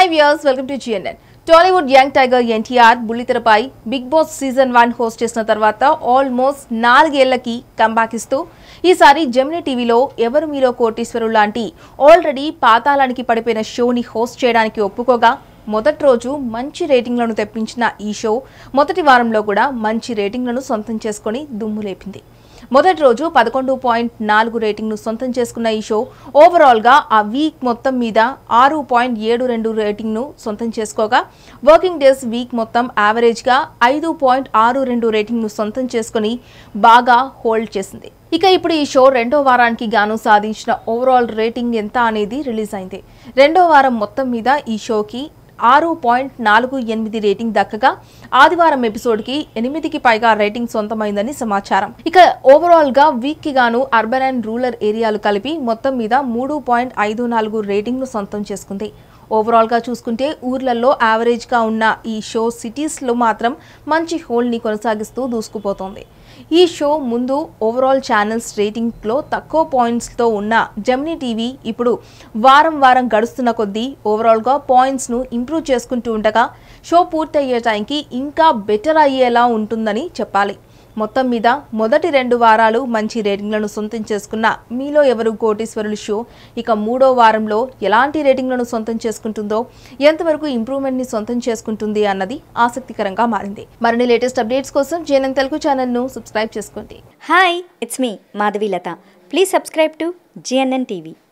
hi viewers welcome to GNN Tollywood young tiger NTR బుల్లితెరపై Bigg Boss season one host చేసిన తర్వాత almost నాలుగేళ్లకి comeback ఇస్తూ ఈసారి జమినీ టీవీలో ఎవరు మీరో కోటీశ్వరు లాంటి ఆల్రెడీ పాతాళానికి పడిపోయిన షోని హోస్ట్ చేయడానికి ఒప్పుకోగా మొదటి రోజు మంచి రేటింగ్లను తెప్పించిన ఈ షో మొదటి వారంలో కూడా మంచి రేటింగ్లను సొంతం చేసుకొని దుమ్ము లేపింది మొదటి రోజు పదకొండు పాయింట్ నాలుగు రేటింగ్ను సొంతం చేసుకున్న ఈ షో ఓవరాల్గా ఆ వీక్ మొత్తం మీద ఆరు పాయింట్ ఏడు రెండు రేటింగ్ను సొంతం చేసుకోగా వర్కింగ్ డేస్ వీక్ మొత్తం యావరేజ్గా ఐదు పాయింట్ ఆరు రెండు రేటింగ్ను సొంతం చేసుకుని బాగా హోల్డ్ చేసింది ఇక ఇప్పుడు ఈ షో రెండో వారానికి గాను సాధించిన ఓవరాల్ రేటింగ్ ఎంత అనేది రిలీజ్ అయింది రెండో వారం మొత్తం మీద ఈ షోకి ఆరు పాయింట్ నాలుగు ఎనిమిది రేటింగ్ దక్కగా ఆదివారం ఎపిసోడ్ కి ఎనిమిదికి పైగా రేటింగ్ సొంతమైందని సమాచారం ఇక ఓవరాల్ గా వీక్ కి గాను అర్బన్ అండ్ రూరల్ ఏరియాలు కలిపి మొత్తం మీద మూడు పాయింట్ ఐదు నాలుగు రేటింగ్ ను సొంతం చేసుకుంది ఓవరాల్గా చూసుకుంటే ఊర్లలో యావరేజ్గా ఉన్న ఈ షో సిటీస్లో మాత్రం మంచి హోల్ని కొనసాగిస్తూ దూసుకుపోతుంది ఈ షో ముందు ఓవరాల్ ఛానల్స్ రేటింగ్లో తక్కువ పాయింట్స్తో ఉన్న జమినీ టీవీ ఇప్పుడు వారం వారం గడుస్తున్న కొద్దీ ఓవరాల్గా పాయింట్స్ను ఇంప్రూవ్ చేసుకుంటూ ఉండగా షో పూర్తయ్యే టైంకి ఇంకా బెటర్ అయ్యేలా ఉంటుందని చెప్పాలి మొత్తం మీద మొదటి రెండు వారాలు మంచి రేటింగ్లను సొంతం చేసుకున్న మీలో ఎవరు కోటీశ్వరులు షో ఇక మూడో వారంలో ఎలాంటి రేటింగ్లను సొంతం చేసుకుంటుందో ఎంతవరకు ఇంప్రూవ్మెంట్ని సొంతం చేసుకుంటుంది అన్నది ఆసక్తికరంగా మారింది మరిన్ని లేటెస్ట్ అప్డేట్స్ కోసం జేఎన్ఎన్ తెలుగు ఛానల్ను సబ్స్క్రైబ్ చేసుకోండి hi it's me Madhavi Latha please subscribe to GNN TV